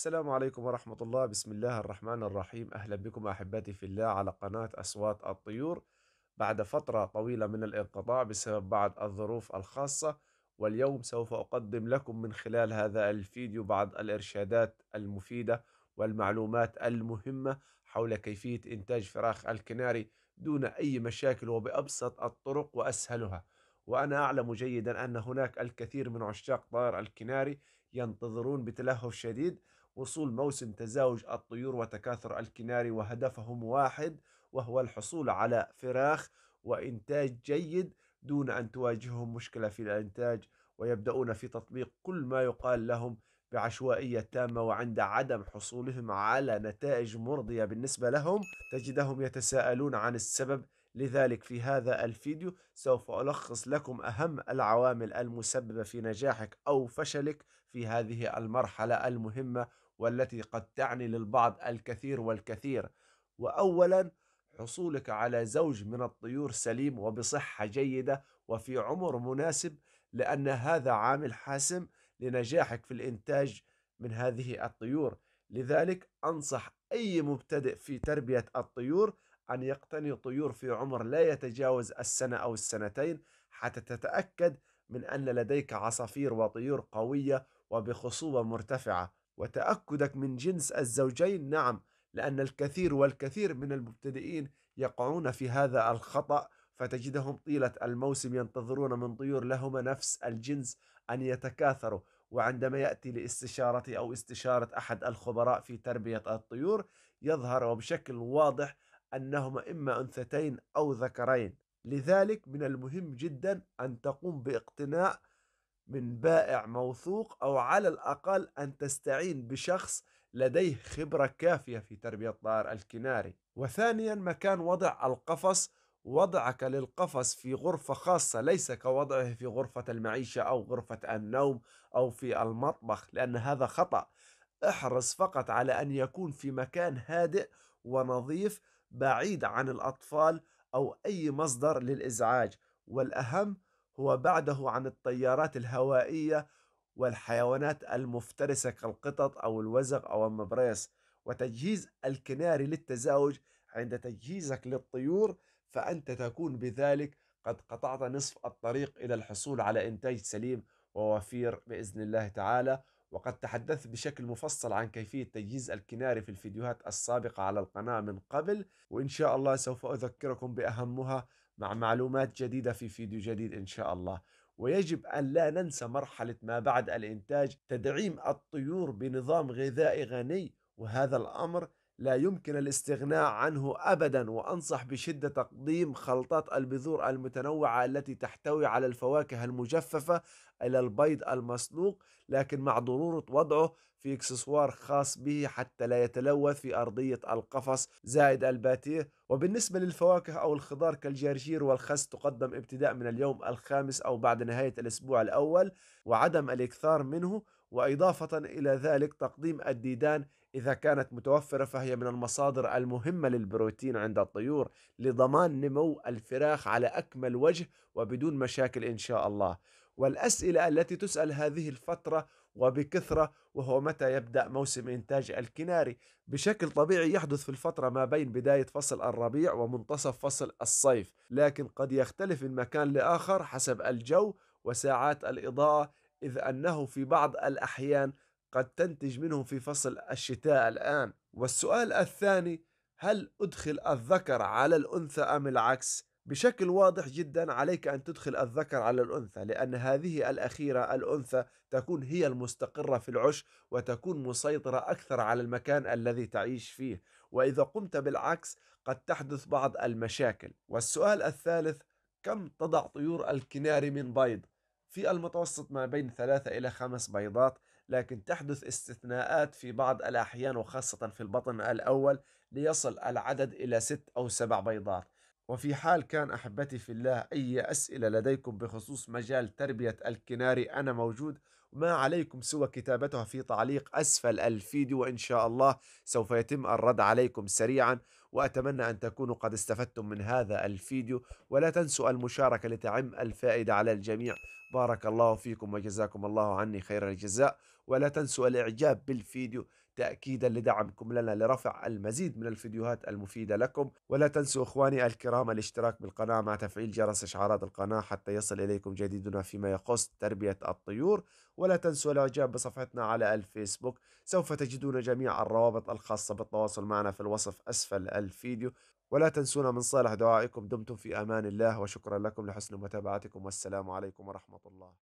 السلام عليكم ورحمة الله بسم الله الرحمن الرحيم أهلا بكم أحبتي في الله على قناة أصوات الطيور بعد فترة طويلة من الانقطاع بسبب بعض الظروف الخاصة واليوم سوف أقدم لكم من خلال هذا الفيديو بعض الإرشادات المفيدة والمعلومات المهمة حول كيفية إنتاج فراخ الكناري دون أي مشاكل وبأبسط الطرق وأسهلها وأنا أعلم جيدا أن هناك الكثير من عشاق طائر الكناري ينتظرون بتلهف شديد وصول موسم تزاوج الطيور وتكاثر الكناري وهدفهم واحد وهو الحصول على فراخ وإنتاج جيد دون أن تواجههم مشكلة في الإنتاج ويبدأون في تطبيق كل ما يقال لهم بعشوائية تامة وعند عدم حصولهم على نتائج مرضية بالنسبة لهم تجدهم يتساءلون عن السبب لذلك في هذا الفيديو سوف ألخص لكم أهم العوامل المسببة في نجاحك أو فشلك في هذه المرحلة المهمة والتي قد تعني للبعض الكثير والكثير وأولا حصولك على زوج من الطيور سليم وبصحة جيدة وفي عمر مناسب لأن هذا عامل حاسم لنجاحك في الإنتاج من هذه الطيور لذلك أنصح أي مبتدئ في تربية الطيور أن يقتني طيور في عمر لا يتجاوز السنة أو السنتين حتى تتأكد من أن لديك عصافير وطيور قوية وبخصوبة مرتفعة وتأكدك من جنس الزوجين نعم لأن الكثير والكثير من المبتدئين يقعون في هذا الخطأ فتجدهم طيلة الموسم ينتظرون من طيور لهما نفس الجنس أن يتكاثروا وعندما يأتي لاستشارتي أو استشارة أحد الخبراء في تربية الطيور يظهر وبشكل واضح أنهما إما أنثتين أو ذكرين لذلك من المهم جدا أن تقوم باقتناء من بائع موثوق أو على الأقل أن تستعين بشخص لديه خبرة كافية في تربية الطائر الكناري وثانيا مكان وضع القفص وضعك للقفص في غرفة خاصة ليس كوضعه في غرفة المعيشة أو غرفة النوم أو في المطبخ لأن هذا خطأ احرص فقط على أن يكون في مكان هادئ ونظيف بعيد عن الأطفال أو أي مصدر للإزعاج والأهم هو بعده عن الطيارات الهوائية والحيوانات المفترسة كالقطط أو الوزغ أو المبريص وتجهيز الكناري للتزاوج عند تجهيزك للطيور فأنت تكون بذلك قد قطعت نصف الطريق إلى الحصول على إنتاج سليم ووفير بإذن الله تعالى وقد تحدثت بشكل مفصل عن كيفية تجهيز الكناري في الفيديوهات السابقة على القناة من قبل وإن شاء الله سوف أذكركم بأهمها مع معلومات جديدة في فيديو جديد إن شاء الله ويجب أن لا ننسى مرحلة ما بعد الإنتاج تدعيم الطيور بنظام غذائي غني وهذا الأمر لا يمكن الاستغناء عنه ابدا وانصح بشده تقديم خلطات البذور المتنوعه التي تحتوي على الفواكه المجففه الى البيض المسلوق لكن مع ضروره وضعه في اكسسوار خاص به حتى لا يتلوث في ارضيه القفص زائد الباتيه وبالنسبه للفواكه او الخضار كالجرجير والخس تقدم ابتداء من اليوم الخامس او بعد نهايه الاسبوع الاول وعدم الاكثار منه واضافه الى ذلك تقديم الديدان إذا كانت متوفرة فهي من المصادر المهمة للبروتين عند الطيور لضمان نمو الفراخ على أكمل وجه وبدون مشاكل إن شاء الله والأسئلة التي تسأل هذه الفترة وبكثرة وهو متى يبدأ موسم إنتاج الكناري بشكل طبيعي يحدث في الفترة ما بين بداية فصل الربيع ومنتصف فصل الصيف لكن قد يختلف من مكان لآخر حسب الجو وساعات الإضاءة إذ أنه في بعض الأحيان قد تنتج منهم في فصل الشتاء الآن والسؤال الثاني هل أدخل الذكر على الأنثى أم العكس؟ بشكل واضح جدا عليك أن تدخل الذكر على الأنثى لأن هذه الأخيرة الأنثى تكون هي المستقرة في العش وتكون مسيطرة أكثر على المكان الذي تعيش فيه وإذا قمت بالعكس قد تحدث بعض المشاكل والسؤال الثالث كم تضع طيور الكناري من بيض؟ في المتوسط ما بين ثلاثة إلى خمس بيضات لكن تحدث استثناءات في بعض الأحيان وخاصة في البطن الأول ليصل العدد إلى ست أو سبع بيضات وفي حال كان أحبتي في الله أي أسئلة لديكم بخصوص مجال تربية الكناري أنا موجود ما عليكم سوى كتابتها في تعليق أسفل الفيديو وإن شاء الله سوف يتم الرد عليكم سريعا وأتمنى أن تكونوا قد استفدتم من هذا الفيديو ولا تنسوا المشاركة لتعم الفائدة على الجميع بارك الله فيكم وجزاكم الله عني خير الجزاء ولا تنسوا الإعجاب بالفيديو تأكيدا لدعمكم لنا لرفع المزيد من الفيديوهات المفيدة لكم ولا تنسوا إخواني الكرام الاشتراك بالقناة مع تفعيل جرس إشعارات القناة حتى يصل إليكم جديدنا فيما يخص تربية الطيور ولا تنسوا الاعجاب بصفحتنا على الفيسبوك سوف تجدون جميع الروابط الخاصة بالتواصل معنا في الوصف أسفل الفيديو ولا تنسونا من صالح دعائكم دمتم في أمان الله وشكرا لكم لحسن متابعتكم والسلام عليكم ورحمة الله